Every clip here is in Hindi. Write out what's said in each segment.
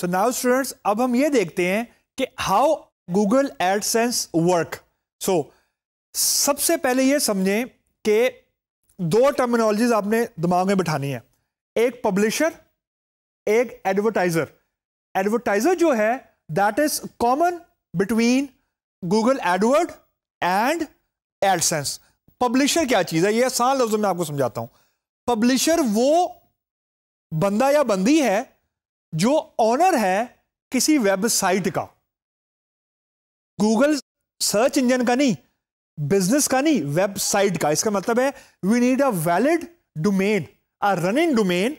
सो नाउ स्टूडेंट्स अब हम ये देखते हैं कि how Google AdSense work so सबसे पहले ये समझें कि दो टर्मिनोलॉजीज आपने दिमाग में बिठानी है एक पब्लिशर एक एडवर्टाइजर एडवर्टाइजर जो है that is common between Google AdWord and AdSense publisher क्या चीज है ये आसान लफ्जों में आपको समझाता हूं पब्लिशर वो बंदा या बंदी है जो ऑनर है किसी वेबसाइट का गूगल सर्च इंजन का नहीं बिजनेस का नहीं वेबसाइट का इसका मतलब है we need a valid domain a running domain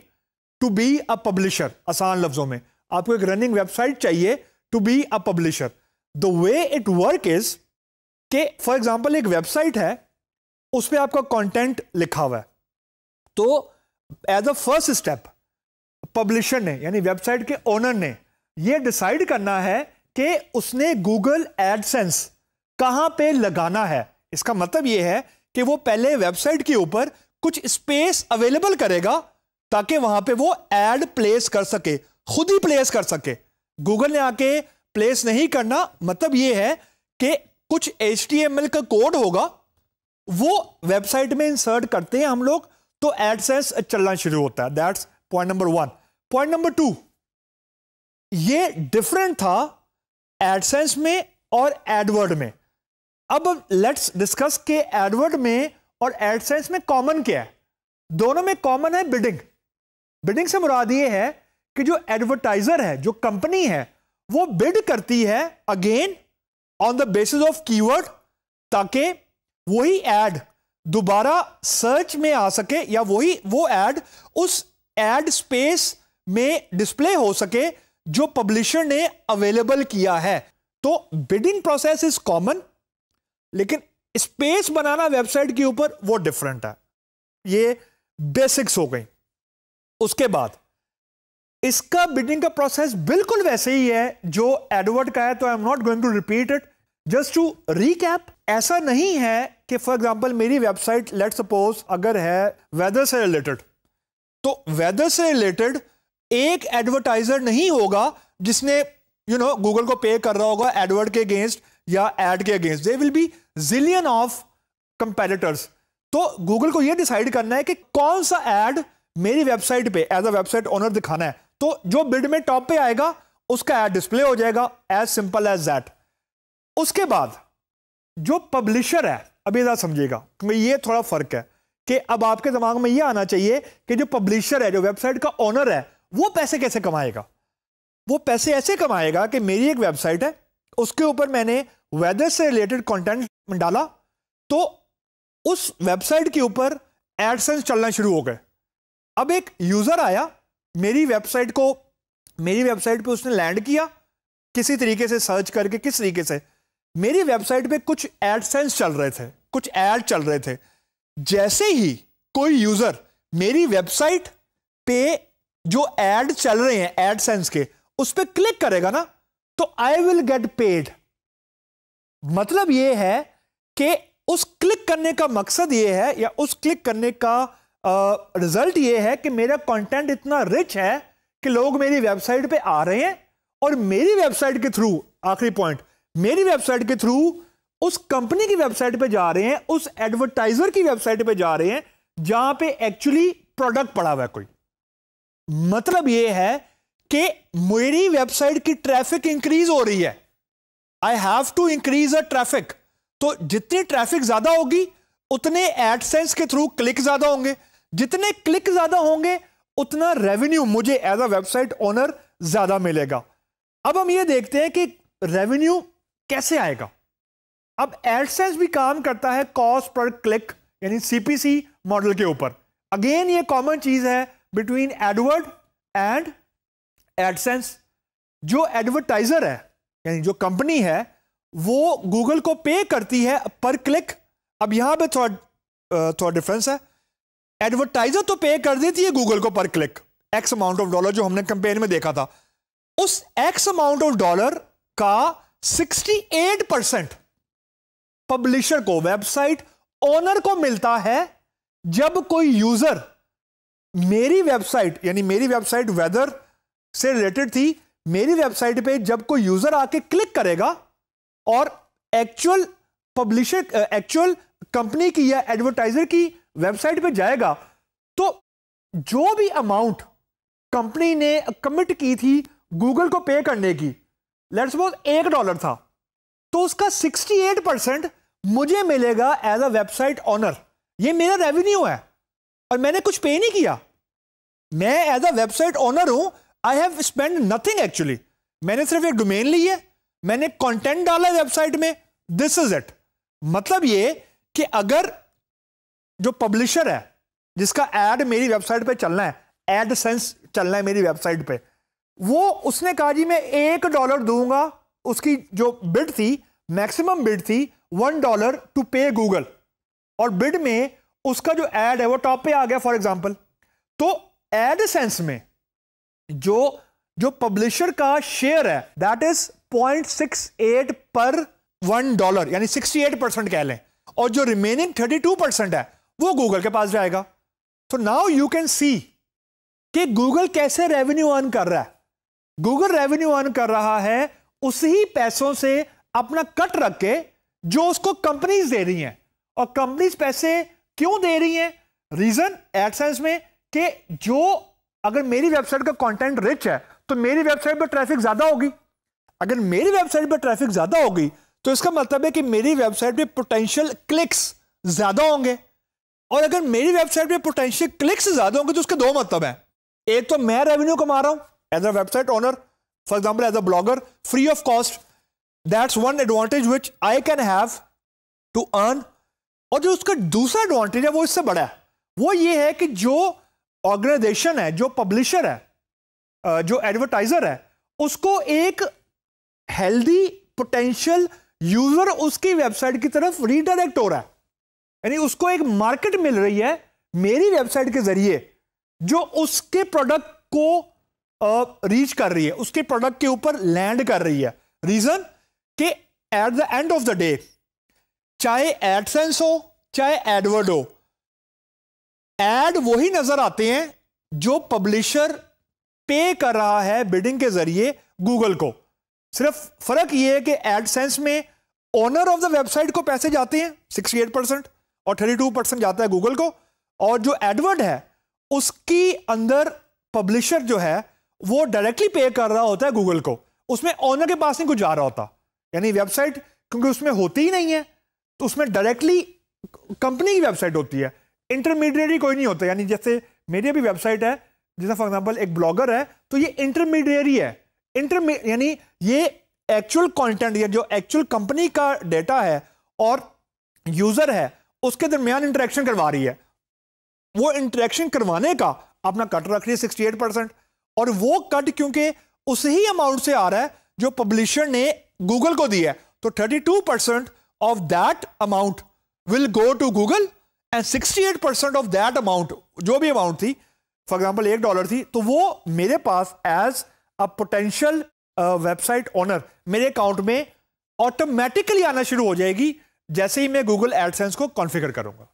to be a publisher आसान लफ्जों में आपको एक रनिंग वेबसाइट चाहिए to be a publisher the way it work is के फॉर एग्जाम्पल एक वेबसाइट है उस पर आपका कॉन्टेंट लिखा हुआ है तो as a first step publisher ने यानी वेबसाइट के ओनर ने यह डिसाइड करना है कि उसने गूगल एडसेंस कहाँ पे लगाना है इसका मतलब यह है कि वो पहले वेबसाइट के ऊपर कुछ स्पेस अवेलेबल करेगा ताकि वहां पे वो एड प्लेस कर सके खुद ही प्लेस कर सके गूगल ने आके प्लेस नहीं करना मतलब यह है कि कुछ एच का कोड होगा वो वेबसाइट में इंसर्ट करते हैं हम लोग तो एडसेंस चलना शुरू होता है that's point number one point number two ये डिफरेंट था एडसेंस में और एडवर्ड में अब लेट्स डिस्कस के एडवर्ड में और एडसेंस में कॉमन क्या है दोनों में कॉमन है बिडिंग बिडिंग से मुराद ये है कि जो एडवर्टाइजर है जो कंपनी है वो बिड करती है again on the basis of keyword ताकि वही एड दोबारा सर्च में आ सके या वही वो एड उस एड स्पेस में डिस्प्ले हो सके जो पब्लिशर ने अवेलेबल किया है तो बिडिंग प्रोसेस इज कॉमन लेकिन स्पेस बनाना वेबसाइट के ऊपर वो डिफरेंट है ये बेसिक्स हो गई उसके बाद इसका बिडिंग का प्रोसेस बिल्कुल वैसे ही है जो एडवर्ड का है तो I am not going to repeat it just to recap ऐसा नहीं है कि फॉर एग्जांपल मेरी वेबसाइट लेट सपोज अगर है वेदर से रिलेटेड तो वेदर से रिलेटेड एक एडवर्टाइजर नहीं होगा जिसने यू नो गूगल को पे कर रहा होगा एडवर्ड के अगेंस्ट या एड के against they will be zillion of competitors तो गूगल को यह डिसाइड करना है कि कौन सा एड मेरी वेबसाइट पे एज अ वेबसाइट ओनर दिखाना है तो जो बिड में टॉप पे आएगा उसका एड डिस्प्ले हो जाएगा एज सिंपल एज दैट उसके बाद जो पब्लिशर है अभी जरा समझिएगा क्योंकि ये थोड़ा फर्क है कि अब आपके दिमाग में ये आना चाहिए कि जो पब्लिशर है जो वेबसाइट का ओनर है वो पैसे कैसे कमाएगा वो पैसे ऐसे कमाएगा कि मेरी एक वेबसाइट है उसके ऊपर मैंने वेदर से रिलेटेड कंटेंट डाला तो उस वेबसाइट के ऊपर एडसेंस चलना शुरू हो गए अब एक यूज़र आया मेरी वेबसाइट को मेरी वेबसाइट पे उसने लैंड किया किसी तरीके से सर्च करके किस तरीके से मेरी वेबसाइट पे कुछ एडसेंस चल रहे थे कुछ एड चल रहे थे जैसे ही कोई यूज़र मेरी वेबसाइट पे जो एड चल रहे हैं एड सेंस के उस पर क्लिक करेगा ना तो आई विल गेट पेड मतलब यह है कि उस क्लिक करने का मकसद यह है या उस क्लिक करने का रिजल्ट यह है कि मेरा कंटेंट इतना रिच है कि लोग मेरी वेबसाइट पे आ रहे हैं और मेरी वेबसाइट के थ्रू आखिरी पॉइंट मेरी वेबसाइट के थ्रू उस कंपनी की वेबसाइट पे जा रहे हैं उस एडवर्टाइजर की वेबसाइट पे जा रहे हैं जहां पे एक्चुअली प्रोडक्ट पड़ा हुआ है कोई मतलब यह है कि मेरी वेबसाइट की ट्रैफिक इंक्रीज हो रही है I have to increase a traffic तो जितनी ट्रैफिक ज्यादा होगी उतने एडसेंस के थ्रू क्लिक ज्यादा होंगे जितने क्लिक ज्यादा होंगे उतना रेवेन्यू मुझे एज अ वेबसाइट ओनर ज्यादा मिलेगा अब हम ये देखते हैं कि रेवेन्यू कैसे आएगा अब एडसेंस भी काम करता है कॉस्ट पर क्लिक यानी सीपीसी मॉडल के ऊपर अगेन ये कॉमन चीज है बिटवीन एडवर्ड एंड एडसेंस जो एडवर्टाइजर है यानी जो कंपनी है वो गूगल को पे करती है पर क्लिक अब यहां पे थोड़ा थोड़ा डिफरेंस है एडवर्टाइजर तो पे कर देती है गूगल को पर click X amount of dollar जो हमने कंपेन में देखा था उस एक्स अमाउंट ऑफ डॉलर का 68 परसेंट पब्लिशर को वेबसाइट ओनर को मिलता है जब कोई यूजर मेरी वेबसाइट यानी मेरी वेबसाइट वेदर से रिलेटेड थी मेरी वेबसाइट पे जब कोई यूजर आके क्लिक करेगा और एक्चुअल पब्लिशर एक्चुअल कंपनी की या एडवर्टाइजर की वेबसाइट पे जाएगा तो जो भी अमाउंट कंपनी ने कमिट की थी गूगल को पे करने की लेट सपोज एक डॉलर था तो उसका 68 परसेंट मुझे मिलेगा एज अ वेबसाइट ऑनर ये मेरा रेवेन्यू है और मैंने कुछ पे नहीं किया मैं एज अ वेबसाइट ओनर हूं I have spend nothing actually मैंने सिर्फ एक डोमेन ली है मैंने कंटेंट डाला है वेबसाइट में दिस इज इट मतलब ये कि अगर जो पब्लिशर है जिसका एड मेरी वेबसाइट पे चलना है एड सेंस चलना है मेरी वेबसाइट पे वो उसने कहा जी मैं एक डॉलर दूंगा उसकी जो बिड थी मैक्सिमम बिड थी one dollar to pay Google और बिड में उसका जो एड है वो टॉप पे आ गया फॉर एग्जाम्पल तो एड सेंस में जो जो पब्लिशर का शेयर है दैट इज 0.68 पर वन डॉलर यानी 68 परसेंट कह लें और जो रिमेनिंग 32 परसेंट है वो गूगल के पास जाएगा तो नाउ यू कैन सी कि गूगल कैसे रेवेन्यू अर्न कर रहा है गूगल रेवेन्यू अर्न कर रहा है उसी पैसों से अपना कट रख के जो उसको कंपनीज दे रही हैं और कंपनीज पैसे क्यों दे रही है रीजन एडसेंस में कि जो अगर मेरी वेबसाइट का कंटेंट रिच है तो मेरी वेबसाइट पर ट्रैफिक ज्यादा होगी अगर मेरी वेबसाइट पर ट्रैफिक ज्यादा होगी तो इसका मतलब है कि मेरी वेबसाइट पे पोटेंशियल क्लिक्स ज्यादा होंगे और अगर मेरी वेबसाइट पे पोटेंशियल क्लिक्स ज्यादा होंगे तो उसके दो मतलब है एक तो मैं रेवेन्यू कमा रहा हूं as a website owner for example as a blogger free of cost that's one advantage which I can have to earn और जो उसका दूसरा एडवांटेज है वो इससे बड़ा है वो ये है कि जो ऑर्गेनाइजेशन है जो पब्लिशर है जो एडवर्टाइजर है उसको एक हेल्दी पोटेंशियल यूजर उसकी वेबसाइट की तरफ रीडायरेक्ट हो रहा है यानी उसको एक मार्केट मिल रही है मेरी वेबसाइट के जरिए जो उसके प्रोडक्ट को रीच कर रही है उसके प्रोडक्ट के ऊपर लैंड कर रही है रीजन कि at the end of the day चाहे एडसेंस हो चाहे एडवर्ड हो एड वही नजर आते हैं जो पब्लिशर पे कर रहा है बिडिंग के जरिए गूगल को सिर्फ फर्क यह है कि एडसेंस में ओनर ऑफ द वेबसाइट को पैसे जाते हैं 68 परसेंट और 32 परसेंट जाता है गूगल को और जो एडवर्ड है उसकी अंदर पब्लिशर जो है वो डायरेक्टली पे कर रहा होता है गूगल को उसमें ओनर के पास नहीं कुछ जा रहा होता यानी वेबसाइट क्योंकि उसमें होती ही नहीं है तो उसमें डायरेक्टली कंपनी की वेबसाइट होती है इंटरमीडिएटरी कोई नहीं होता यानी जैसे मेरी भी वेबसाइट है जैसे फॉर एग्जाम्पल एक ब्लॉगर है तो ये इंटरमीडिएटरी है इंटरमी यानी ये एक्चुअल कॉन्टेंट या जो एक्चुअल कंपनी का डेटा है और यूजर है उसके दरमियान इंटरेक्शन करवा रही है वो इंटरेक्शन करवाने का अपना कट रख रही है सिक्सटी एट परसेंट और वो कट क्योंकि उसी अमाउंट से आ रहा है जो पब्लिशर ने गूगल को दिया है तो thirty two percent of that amount will go to Google and 68% percent of that amount जो भी amount थी for example एक dollar थी तो वो मेरे पास as a potential uh, website owner मेरे account में automatically आना शुरू हो जाएगी जैसे ही मैं Google AdSense को configure करूंगा